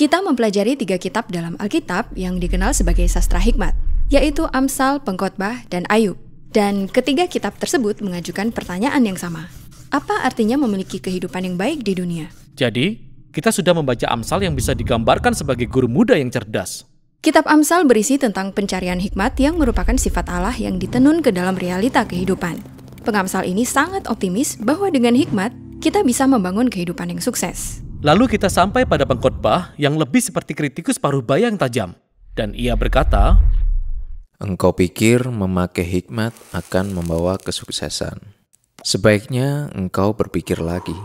Kita mempelajari tiga kitab dalam Alkitab yang dikenal sebagai sastra hikmat, yaitu Amsal, Pengkhotbah, dan Ayub. Dan ketiga kitab tersebut mengajukan pertanyaan yang sama. Apa artinya memiliki kehidupan yang baik di dunia? Jadi, kita sudah membaca Amsal yang bisa digambarkan sebagai guru muda yang cerdas. Kitab Amsal berisi tentang pencarian hikmat yang merupakan sifat Allah yang ditenun ke dalam realita kehidupan. Pengamsal ini sangat optimis bahwa dengan hikmat, kita bisa membangun kehidupan yang sukses. Lalu kita sampai pada pengkhotbah yang lebih seperti kritikus paruh bayang yang tajam. Dan ia berkata, Engkau pikir memakai hikmat akan membawa kesuksesan. Sebaiknya engkau berpikir lagi,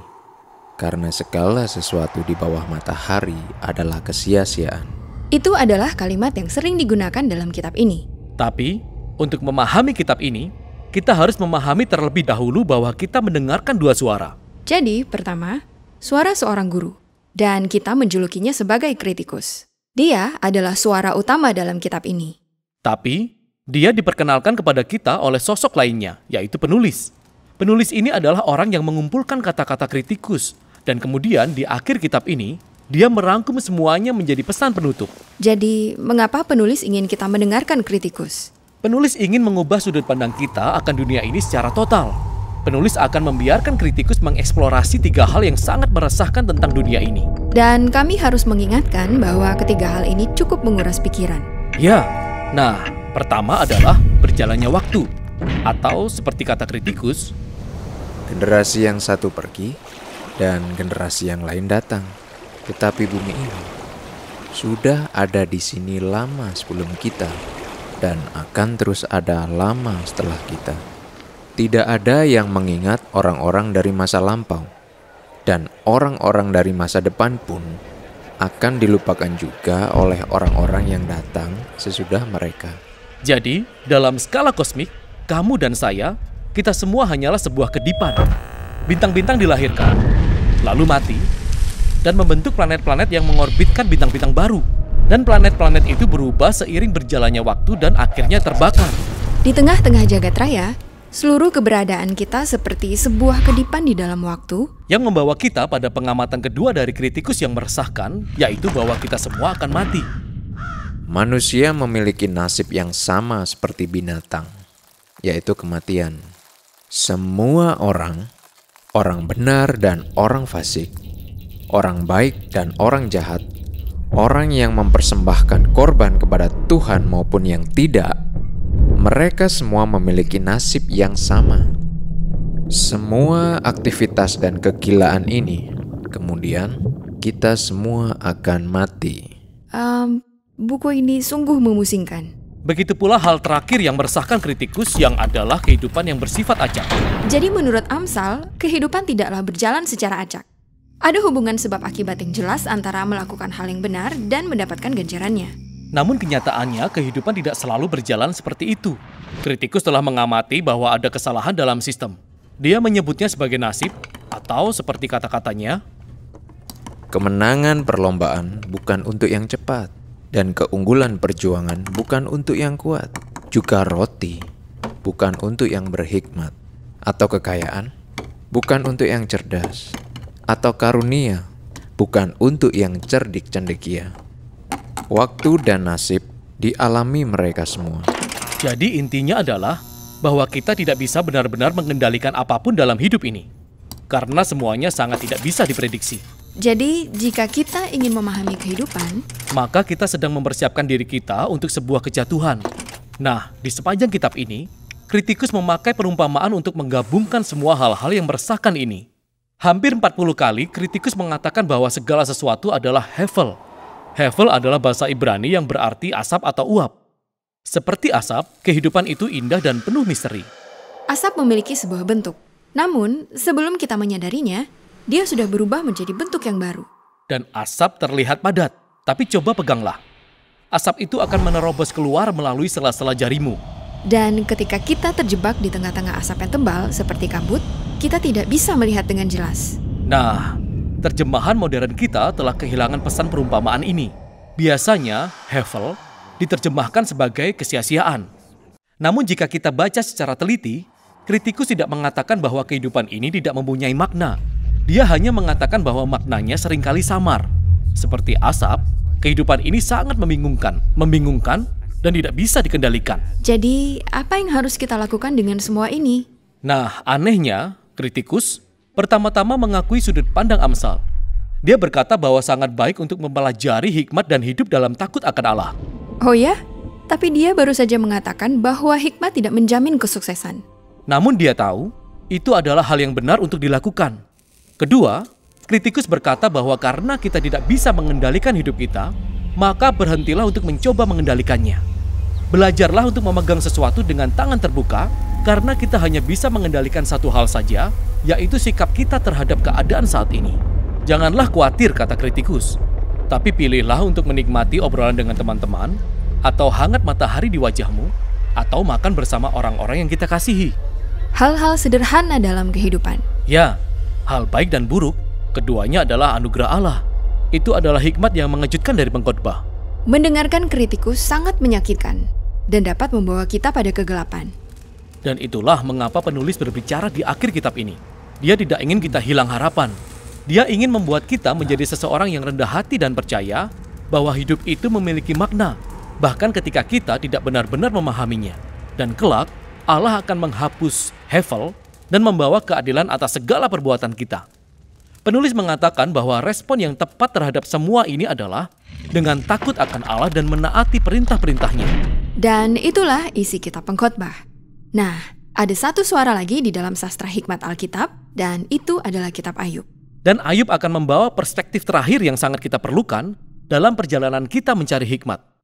karena segala sesuatu di bawah matahari adalah kesia-siaan. Itu adalah kalimat yang sering digunakan dalam kitab ini. Tapi, untuk memahami kitab ini, kita harus memahami terlebih dahulu bahwa kita mendengarkan dua suara. Jadi, pertama, suara seorang guru, dan kita menjulukinya sebagai kritikus. Dia adalah suara utama dalam kitab ini. Tapi, dia diperkenalkan kepada kita oleh sosok lainnya, yaitu penulis. Penulis ini adalah orang yang mengumpulkan kata-kata kritikus, dan kemudian di akhir kitab ini, dia merangkum semuanya menjadi pesan penutup. Jadi, mengapa penulis ingin kita mendengarkan kritikus? Penulis ingin mengubah sudut pandang kita akan dunia ini secara total penulis akan membiarkan kritikus mengeksplorasi tiga hal yang sangat meresahkan tentang dunia ini. Dan kami harus mengingatkan bahwa ketiga hal ini cukup menguras pikiran. Ya, nah, pertama adalah berjalannya waktu. Atau seperti kata kritikus, generasi yang satu pergi dan generasi yang lain datang. Tetapi bumi ini sudah ada di sini lama sebelum kita dan akan terus ada lama setelah kita. Tidak ada yang mengingat orang-orang dari masa lampau, dan orang-orang dari masa depan pun akan dilupakan juga oleh orang-orang yang datang sesudah mereka. Jadi, dalam skala kosmik, kamu dan saya, kita semua hanyalah sebuah kedipan. Bintang-bintang dilahirkan, lalu mati, dan membentuk planet-planet yang mengorbitkan bintang-bintang baru. Dan planet-planet itu berubah seiring berjalannya waktu dan akhirnya terbakar. Di tengah-tengah jagat raya, Seluruh keberadaan kita seperti sebuah kedipan di dalam waktu yang membawa kita pada pengamatan kedua dari kritikus yang meresahkan, yaitu bahwa kita semua akan mati. Manusia memiliki nasib yang sama seperti binatang, yaitu kematian. Semua orang, orang benar dan orang fasik, orang baik dan orang jahat, orang yang mempersembahkan korban kepada Tuhan maupun yang tidak, mereka semua memiliki nasib yang sama. Semua aktivitas dan kegilaan ini, kemudian kita semua akan mati. Um, buku ini sungguh memusingkan. Begitu pula hal terakhir yang meresahkan kritikus yang adalah kehidupan yang bersifat acak. Jadi menurut Amsal, kehidupan tidaklah berjalan secara acak. Ada hubungan sebab akibat yang jelas antara melakukan hal yang benar dan mendapatkan ganjarannya. Namun kenyataannya kehidupan tidak selalu berjalan seperti itu. Kritikus telah mengamati bahwa ada kesalahan dalam sistem. Dia menyebutnya sebagai nasib atau seperti kata-katanya, Kemenangan perlombaan bukan untuk yang cepat dan keunggulan perjuangan bukan untuk yang kuat. Juga roti bukan untuk yang berhikmat atau kekayaan bukan untuk yang cerdas atau karunia bukan untuk yang cerdik cendekia Waktu dan nasib dialami mereka semua. Jadi intinya adalah bahwa kita tidak bisa benar-benar mengendalikan apapun dalam hidup ini. Karena semuanya sangat tidak bisa diprediksi. Jadi, jika kita ingin memahami kehidupan, maka kita sedang mempersiapkan diri kita untuk sebuah kejatuhan. Nah, di sepanjang kitab ini, kritikus memakai perumpamaan untuk menggabungkan semua hal-hal yang meresahkan ini. Hampir 40 kali kritikus mengatakan bahwa segala sesuatu adalah hevel, Hevel adalah bahasa Ibrani yang berarti asap atau uap. Seperti asap, kehidupan itu indah dan penuh misteri. Asap memiliki sebuah bentuk. Namun, sebelum kita menyadarinya, dia sudah berubah menjadi bentuk yang baru. Dan asap terlihat padat, tapi coba peganglah. Asap itu akan menerobos keluar melalui sela-sela jarimu. Dan ketika kita terjebak di tengah-tengah asap yang tebal seperti kabut, kita tidak bisa melihat dengan jelas. Nah, Terjemahan modern kita telah kehilangan pesan perumpamaan ini. Biasanya, hevel diterjemahkan sebagai kesia-siaan. Namun jika kita baca secara teliti, kritikus tidak mengatakan bahwa kehidupan ini tidak mempunyai makna. Dia hanya mengatakan bahwa maknanya seringkali samar. Seperti asap, kehidupan ini sangat membingungkan, membingungkan, dan tidak bisa dikendalikan. Jadi, apa yang harus kita lakukan dengan semua ini? Nah, anehnya, kritikus pertama-tama mengakui sudut pandang Amsal. Dia berkata bahwa sangat baik untuk mempelajari hikmat dan hidup dalam takut akan Allah. Oh ya? Tapi dia baru saja mengatakan bahwa hikmat tidak menjamin kesuksesan. Namun dia tahu, itu adalah hal yang benar untuk dilakukan. Kedua, kritikus berkata bahwa karena kita tidak bisa mengendalikan hidup kita, maka berhentilah untuk mencoba mengendalikannya. Belajarlah untuk memegang sesuatu dengan tangan terbuka, karena kita hanya bisa mengendalikan satu hal saja, yaitu sikap kita terhadap keadaan saat ini. Janganlah khawatir, kata kritikus, tapi pilihlah untuk menikmati obrolan dengan teman-teman, atau hangat matahari di wajahmu, atau makan bersama orang-orang yang kita kasihi. Hal-hal sederhana dalam kehidupan. Ya, hal baik dan buruk, keduanya adalah anugerah Allah. Itu adalah hikmat yang mengejutkan dari pengkhotbah. Mendengarkan kritikus sangat menyakitkan dan dapat membawa kita pada kegelapan. Dan itulah mengapa penulis berbicara di akhir kitab ini. Dia tidak ingin kita hilang harapan. Dia ingin membuat kita menjadi seseorang yang rendah hati dan percaya bahwa hidup itu memiliki makna, bahkan ketika kita tidak benar-benar memahaminya. Dan kelak, Allah akan menghapus Hevel dan membawa keadilan atas segala perbuatan kita. Penulis mengatakan bahwa respon yang tepat terhadap semua ini adalah dengan takut akan Allah dan menaati perintah-perintahnya. Dan itulah isi kitab pengkhotbah. Nah, ada satu suara lagi di dalam sastra hikmat Alkitab, dan itu adalah kitab Ayub. Dan Ayub akan membawa perspektif terakhir yang sangat kita perlukan dalam perjalanan kita mencari hikmat,